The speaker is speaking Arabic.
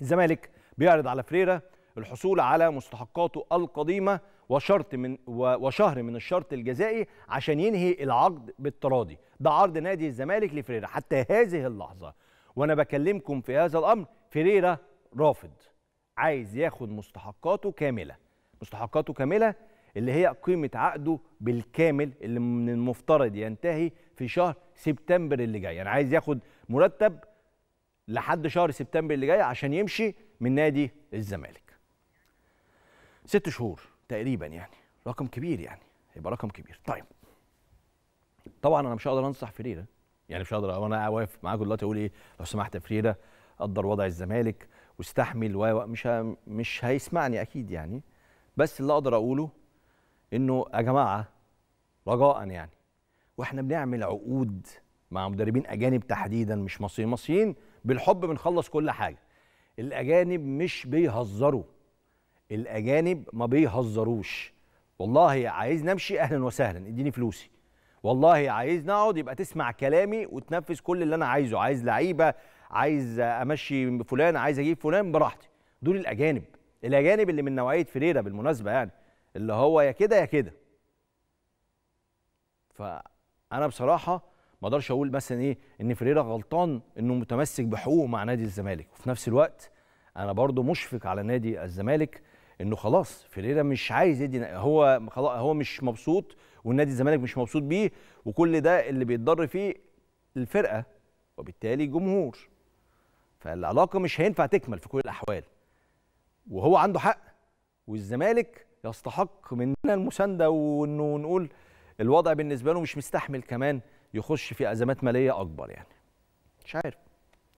الزمالك بيعرض على فريرة الحصول على مستحقاته القديمة وشرط من وشهر من الشرط الجزائي عشان ينهي العقد بالتراضي ده عرض نادي الزمالك لفريرة حتى هذه اللحظة وانا بكلمكم في هذا الامر فريرة رافض عايز ياخد مستحقاته كاملة مستحقاته كاملة اللي هي قيمة عقده بالكامل اللي من المفترض ينتهي في شهر سبتمبر اللي جاي يعني عايز ياخد مرتب لحد شهر سبتمبر اللي جاي عشان يمشي من نادي الزمالك ست شهور تقريبا يعني رقم كبير يعني يبقى رقم كبير طيب طبعا انا مش هقدر انصح فريره يعني مش هقدر وانا واقف معاكم دلوقتي اقول ايه لو سمحت فريره قدر وضع الزمالك واستحمل و مش ه... مش هيسمعني اكيد يعني بس اللي اقدر اقوله انه يا جماعه رجاء يعني واحنا بنعمل عقود مع مدربين اجانب تحديدا مش مصريين مصريين بالحب بنخلص كل حاجه الاجانب مش بيهزروا الاجانب ما بيهزروش والله عايز نمشي اهلا وسهلا اديني فلوسي والله عايز نقعد يبقى تسمع كلامي وتنفذ كل اللي انا عايزه عايز لعيبه عايز امشي فلان عايز اجيب فلان براحتي دول الاجانب الاجانب اللي من نوعيه فريرة بالمناسبه يعني اللي هو يا كده يا كده فانا بصراحه ما اقدرش اقول مثلا ايه ان فريرا غلطان انه متمسك بحقوقه مع نادي الزمالك وفي نفس الوقت انا برضو مشفق على نادي الزمالك انه خلاص فريرا مش عايز يدي هو خلاص هو مش مبسوط والنادي الزمالك مش مبسوط بيه وكل ده اللي بيتضر فيه الفرقه وبالتالي الجمهور فالعلاقه مش هينفع تكمل في كل الاحوال وهو عنده حق والزمالك يستحق مننا المسانده وانه نقول الوضع بالنسبه له مش مستحمل كمان يخش في ازمات ماليه اكبر يعني مش عارف